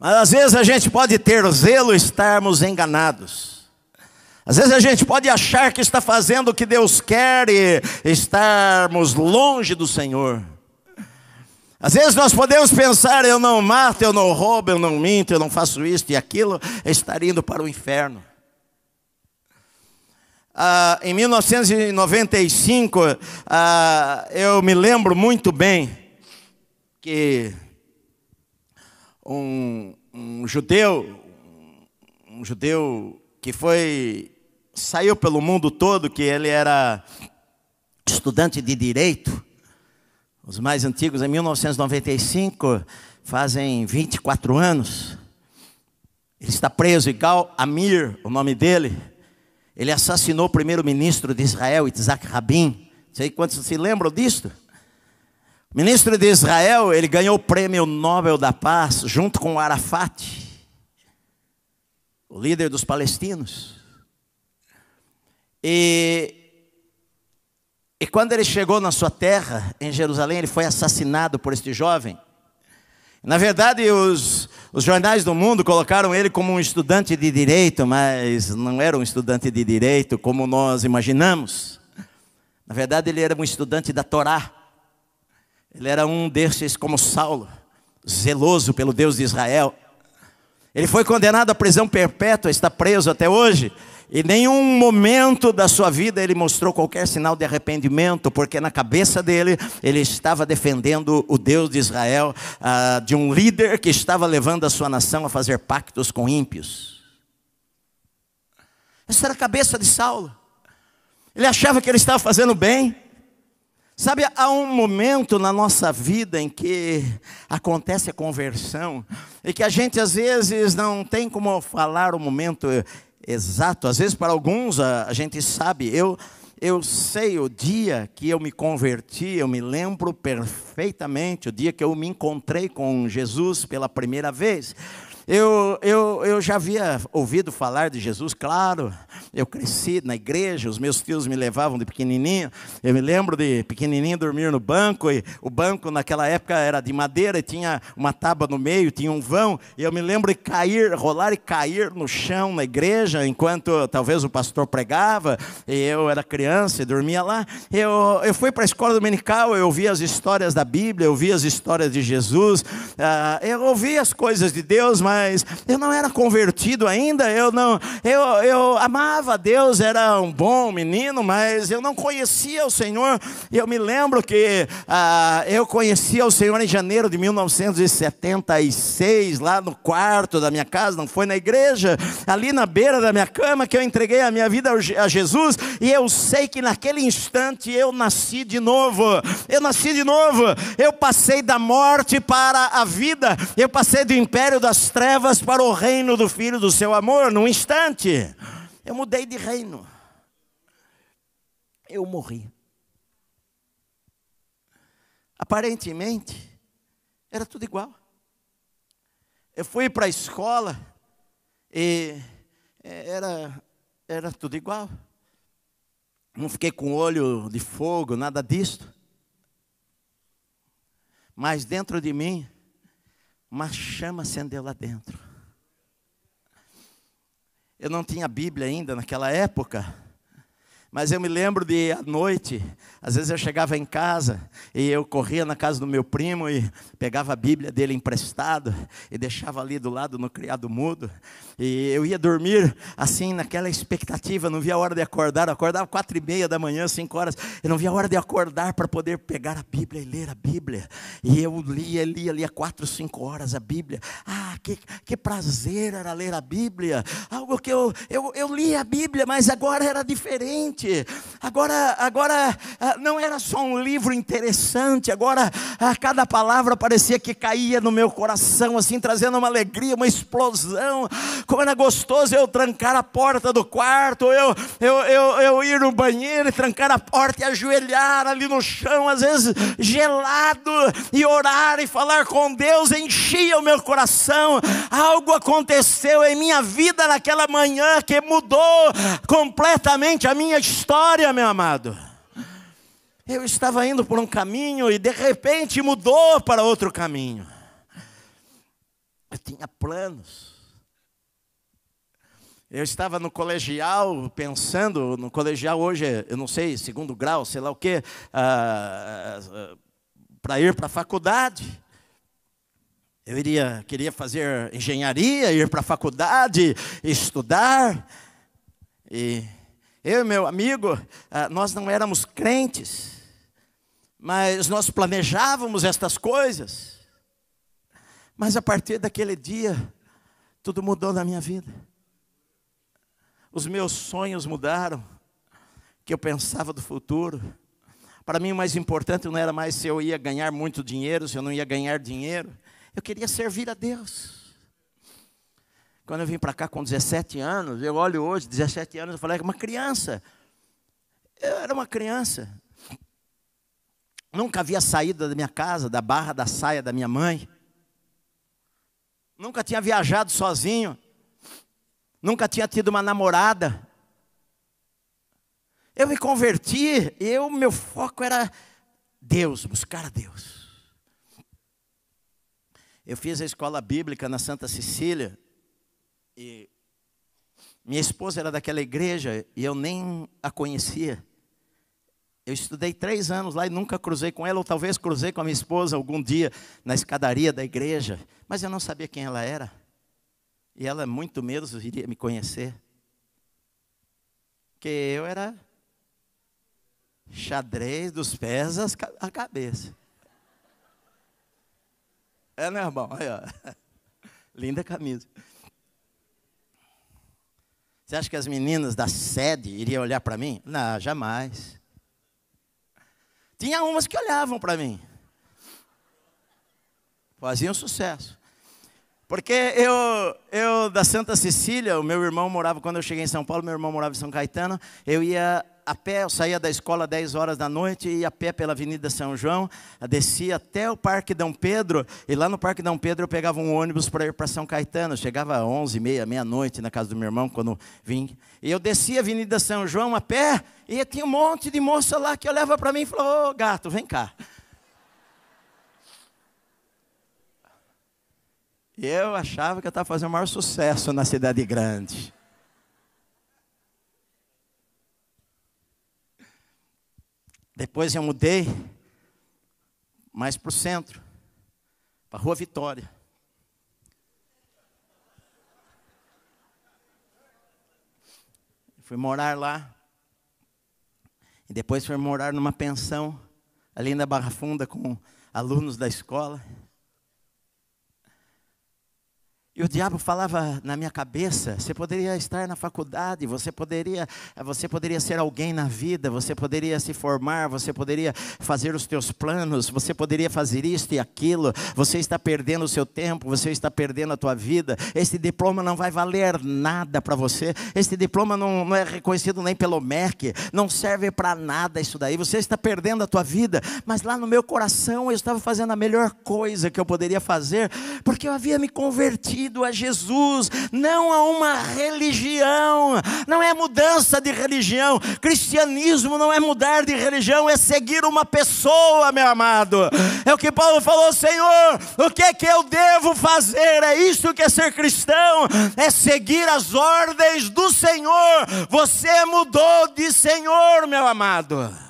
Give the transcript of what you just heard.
Mas às vezes a gente pode ter zelo estarmos enganados. Às vezes a gente pode achar que está fazendo o que Deus quer e estarmos longe do Senhor. Às vezes nós podemos pensar, eu não mato, eu não roubo, eu não minto, eu não faço isto e aquilo, é estar indo para o inferno. Ah, em 1995, ah, eu me lembro muito bem que um, um judeu, um judeu que foi saiu pelo mundo todo, que ele era estudante de direito. Os mais antigos, em 1995, fazem 24 anos. Ele está preso, igual Amir, o nome dele. Ele assassinou o primeiro-ministro de Israel, Isaac Rabin. Não sei quantos se lembram disso. Ministro de Israel, ele ganhou o prêmio Nobel da Paz junto com Arafat, o líder dos palestinos. E, e quando ele chegou na sua terra, em Jerusalém, ele foi assassinado por este jovem. Na verdade, os, os jornais do mundo colocaram ele como um estudante de direito, mas não era um estudante de direito como nós imaginamos. Na verdade, ele era um estudante da Torá. Ele era um desses, como Saulo, zeloso pelo Deus de Israel. Ele foi condenado à prisão perpétua, está preso até hoje. E nenhum momento da sua vida ele mostrou qualquer sinal de arrependimento, porque na cabeça dele ele estava defendendo o Deus de Israel ah, de um líder que estava levando a sua nação a fazer pactos com ímpios. Essa era a cabeça de Saulo. Ele achava que ele estava fazendo bem. Sabe, há um momento na nossa vida em que acontece a conversão e que a gente às vezes não tem como falar o momento exato. Às vezes para alguns a, gente sabe, eu eu sei o dia que eu me converti, eu me lembro perfeitamente o dia que eu me encontrei com Jesus pela primeira vez. Eu, eu, eu já havia ouvido falar de Jesus, claro. Eu cresci na igreja, os meus tios me levavam de pequenininho. Eu me lembro de pequenininho dormir no banco, e o banco naquela época era de madeira e tinha uma tábua no meio, tinha um vão. E eu me lembro de cair, rolar e cair no chão na igreja, enquanto talvez o pastor pregava, e eu era criança e dormia lá. Eu, eu fui para a escola dominical, eu ouvi as histórias da Bíblia, eu ouvi as histórias de Jesus, uh, eu ouvi as coisas de Deus, mas mas eu não era convertido ainda, eu não, eu, eu amava Deus, era um bom menino, mas eu não conhecia o Senhor. Eu me lembro que ah, eu conhecia o Senhor em janeiro de 1976, lá no quarto da minha casa, não foi na igreja, ali na beira da minha cama que eu entreguei a minha vida a Jesus, e eu sei que naquele instante eu nasci de novo. Eu nasci de novo, eu passei da morte para a vida, eu passei do império das trevas levas para o reino do filho do seu amor, num instante. Eu mudei de reino. Eu morri. Aparentemente, era tudo igual. Eu fui para a escola e é, era, era tudo igual. Não fiquei com olho de fogo, nada disto. Mas dentro de mim, uma chama acendeu lá dentro. Eu não tinha Bíblia ainda naquela época. Mas eu me lembro de à noite, às vezes eu chegava em casa e eu corria na casa do meu primo e pegava a Bíblia dele emprestado e deixava ali do lado no criado mudo. E eu ia dormir assim naquela expectativa, não via a hora de acordar. Eu acordava quatro e meia da manhã, cinco horas. Eu não via a hora de acordar para poder pegar a Bíblia e ler a Bíblia. E eu lia, lia, lia quatro, cinco horas a Bíblia. Ah, que, que prazer era ler a Bíblia. Algo que eu, eu, eu li a Bíblia, mas agora era diferente. Agora, agora ah, não era só um livro interessante, agora a ah, cada palavra parecia que caía no meu coração, assim, trazendo uma alegria, uma explosão. Como era gostoso eu trancar a porta do quarto, eu, eu, eu, eu ir no banheiro e trancar a porta e ajoelhar ali no chão, às vezes gelado, e orar e falar com Deus, enchia o meu coração coração. Então, algo aconteceu em minha vida naquela manhã que mudou completamente a minha história, meu amado. Eu estava indo por um caminho e de repente mudou para outro caminho. Eu tinha planos. Eu estava no colegial pensando, no colegial hoje, eu não sei, segundo grau, sei lá o quê, ah, ah, ah para ir para a faculdade. Eu iria, queria fazer engenharia, ir para a faculdade, estudar. E eu e meu amigo, ah, nós não éramos crentes, mas nós planejávamos estas coisas. Mas a partir daquele dia, tudo mudou na minha vida. Os meus sonhos mudaram, que eu pensava do futuro. Para mim, o mais importante não era mais se eu ia ganhar muito dinheiro, se eu não ia ganhar dinheiro. Eu queria servir a Deus. Quando eu vim para cá com 17 anos, eu olho hoje, 17 anos, eu falei, é uma criança. Eu era uma criança. Nunca havia saído da minha casa, da barra da saia da minha mãe. Nunca tinha viajado sozinho. Nunca tinha tido uma namorada. Eu me converti, eu meu foco era Deus, buscar a Deus. Eu fiz a escola bíblica na Santa Cecília e minha esposa era daquela igreja e eu nem a conhecia. Eu estudei três anos lá e nunca cruzei com ela, ou talvez cruzei com a minha esposa algum dia na escadaria da igreja, mas eu não sabia quem ela era. E ela, muito menos, iria me conhecer. Porque eu era xadrez dos pés à cabeça. É, né, irmão? Aí, ó. Linda camisa. Você acha que as meninas da sede iriam olhar para mim? Não, jamais. Tinha umas que olhavam para mim. Faziam sucesso. Porque eu, eu, da Santa Cecília, o meu irmão morava, quando eu cheguei em São Paulo, meu irmão morava em São Caetano, eu ia a pé, eu saía da escola 10 horas da noite e ia a pé pela Avenida São João, descia até o Parque Dom Pedro, e lá no Parque Dom Pedro eu pegava um ônibus para ir para São Caetano, eu chegava às 11 meia, meia-noite na casa do meu irmão, quando vim, e eu descia a Avenida São João a pé, e tinha um monte de moça lá que olhava para mim e falou, ô gato, vem cá. E eu achava que eu estava fazendo o maior sucesso na cidade grande. Depois eu mudei mais para o centro, para a Rua Vitória. Fui morar lá. E depois fui morar numa pensão, ali na Barra Funda, com alunos da escola. E o diabo falava na minha cabeça: você poderia estar na faculdade, você poderia, você poderia ser alguém na vida, você poderia se formar, você poderia fazer os teus planos, você poderia fazer isto e aquilo. Você está perdendo o seu tempo, você está perdendo a tua vida. Esse diploma não vai valer nada para você. Esse diploma não, não é reconhecido nem pelo MEC, não serve para nada isso daí. Você está perdendo a tua vida. Mas lá no meu coração eu estava fazendo a melhor coisa que eu poderia fazer, porque eu havia me convertido a Jesus, não a uma religião, não é mudança de religião. Cristianismo não é mudar de religião, é seguir uma pessoa, meu amado. É o que Paulo falou, Senhor, o que é que eu devo fazer? É isso que é ser cristão, é seguir as ordens do Senhor. Você mudou de Senhor, meu amado.